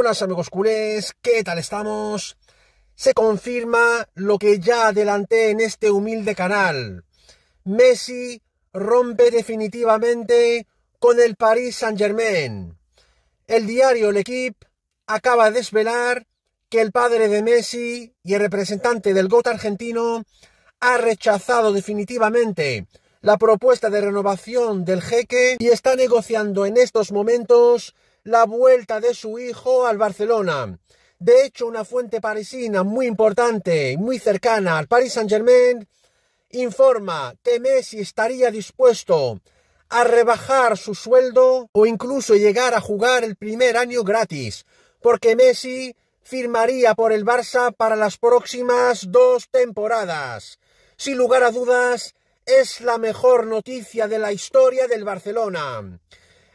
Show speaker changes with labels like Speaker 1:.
Speaker 1: hola amigos culés, ¿qué tal estamos? Se confirma lo que ya adelanté en este humilde canal. Messi rompe definitivamente con el Paris Saint-Germain. El diario L'Equipe acaba de desvelar que el padre de Messi y el representante del GOT argentino ha rechazado definitivamente la propuesta de renovación del jeque y está negociando en estos momentos la vuelta de su hijo al Barcelona. De hecho, una fuente parisina muy importante muy cercana al Paris Saint-Germain informa que Messi estaría dispuesto a rebajar su sueldo o incluso llegar a jugar el primer año gratis, porque Messi firmaría por el Barça para las próximas dos temporadas. Sin lugar a dudas, es la mejor noticia de la historia del Barcelona.